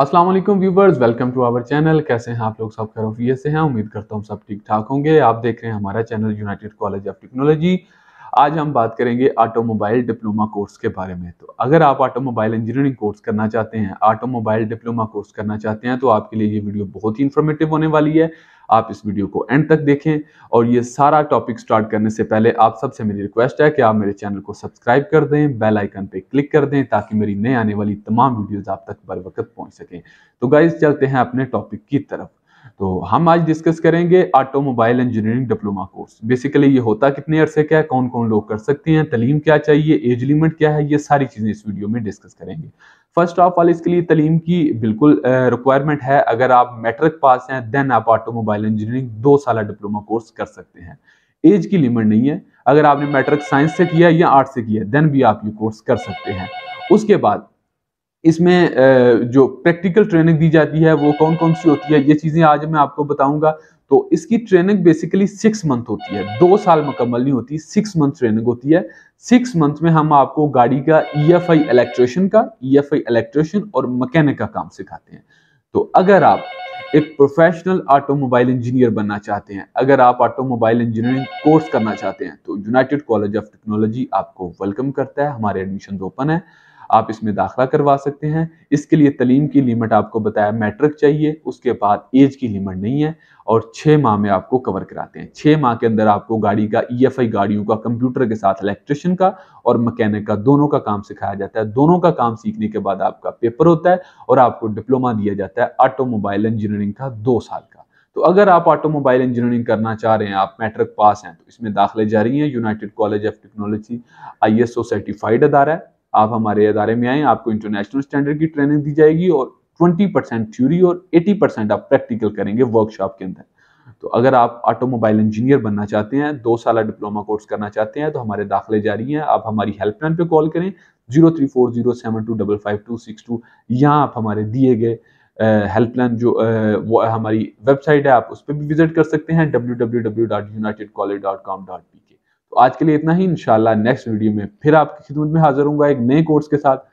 Aslam viewers welcome to our channel कैसे हैं आप लोग सब खैरियत से हैं उम्मीद करता हूँ सब ठीक ठाक होंगे आप देख रहे हैं हमारा channel United College of Technology आज हम बात करेंगे ऑटोमोबाइल डिप्लोमा कोर्स के बारे में तो अगर आप ऑटोमोबाइल इंजीनियरिंग कोर्स करना चाहते हैं ऑटोमोबाइल डिप्लोमा कोर्स करना चाहते हैं तो आपके लिए ये वीडियो बहुत ही इन्फॉर्मेटिव होने वाली है आप इस वीडियो को एंड तक देखें और ये सारा टॉपिक स्टार्ट करने से पहले आप सबसे मेरी रिक्वेस्ट है कि आप मेरे चैनल को सब्सक्राइब कर दें बेल आइकन पे क्लिक कर दें ताकि मेरी नए आने वाली तमाम वीडियोज़ आप तक बर वक्त पहुंच सकें तो गाइज चलते हैं अपने टॉपिक की तरफ तो हम आज डिस्कस करेंगे automobile engineering diploma course basically ये होता कितने अरसे क्या है कौन कौन लोग कर सकते हैं तलीम क्या चाहिए एज लिमिट क्या है ये सारी चीज़ें इस वीडियो में डिस्कस करेंगे फर्स्ट ऑफ ऑल इसके लिए तलीम की बिल्कुल रिक्वायरमेंट है अगर आप मेट्रिक पास हैं देन आप ऑटोमोबाइल इंजीनियरिंग दो साल डिप्लोमा कोर्स कर सकते हैं एज की लिमिट नहीं है अगर आपने मैट्रिक साइंस से किया या आर्ट से किया देन भी आप ये कोर्स कर सकते हैं उसके बाद इसमें जो प्रैक्टिकल ट्रेनिंग दी जाती है वो कौन कौन सी होती है ये चीज़ें आज मैं आपको बताऊंगा तो इसकी ट्रेनिंग बेसिकली सिक्स मंथ होती है दो साल मुकम्मल नहीं होती सिक्स मंथ ट्रेनिंग होती है सिक्स मंथ में हम आपको गाड़ी का ई एफ आई का ई एफ आई और मकैनिक का काम सिखाते हैं तो अगर आप एक प्रोफेशनल ऑटोमोबाइल इंजीनियर बनना चाहते हैं अगर आप ऑटोमोबाइल इंजीनियरिंग कोर्स करना चाहते हैं तो यूनाइटेड कॉलेज ऑफ टेक्नोलॉजी आपको वेलकम करता है हमारे एडमिशन ओपन है आप इसमें दाखिला करवा सकते हैं इसके लिए तलीम की लिमिट आपको बताया मैट्रिक चाहिए उसके बाद एज की लिमिट नहीं है और छः माह में आपको कवर कराते हैं छः माह के अंदर आपको गाड़ी का ईएफआई e गाड़ियों का कंप्यूटर के साथ इलेक्ट्रिशियन का और मकैनिक का दोनों का काम सिखाया जाता है दोनों का काम सीखने के बाद आपका पेपर होता है और आपको डिप्लोमा दिया जाता है ऑटोमोबाइल इंजीनियरिंग का दो साल का तो अगर आप ऑटोमोबाइल इंजीनियरिंग करना चाह रहे हैं आप मैट्रिक पास हैं तो इसमें दाखिले जा रही हैं United College of Technology I S certified अदारा है आप हमारे अदारे में आए आपको इंटरनेशनल स्टैंडर्ड की ट्रेनिंग दी जाएगी और 20 परसेंट थ्यूरी और 80 परसेंट आप प्रैक्टिकल करेंगे वर्कशॉप के अंदर तो अगर आप ऑटोमोबाइल इंजीनियर बनना चाहते हैं दो साल डिप्लोमा कोर्स करना चाहते हैं तो हमारे दाखिले जारी हैं आप हमारी हेल्पलाइन पे कॉल करें zero three four zero seven two double five two six two यहाँ आप हमारे दिए गए हेल्पलाइन जो आ, वो हमारी वेबसाइट है आप उस पर भी विजिट कर सकते हैं W W W dot United College dot com dot P तो आज के लिए इतना ही इंशाल्लाह नेक्स्ट वीडियो में फिर आपकी खिदमत में हाजिर हूँ एक नए कोर्स के साथ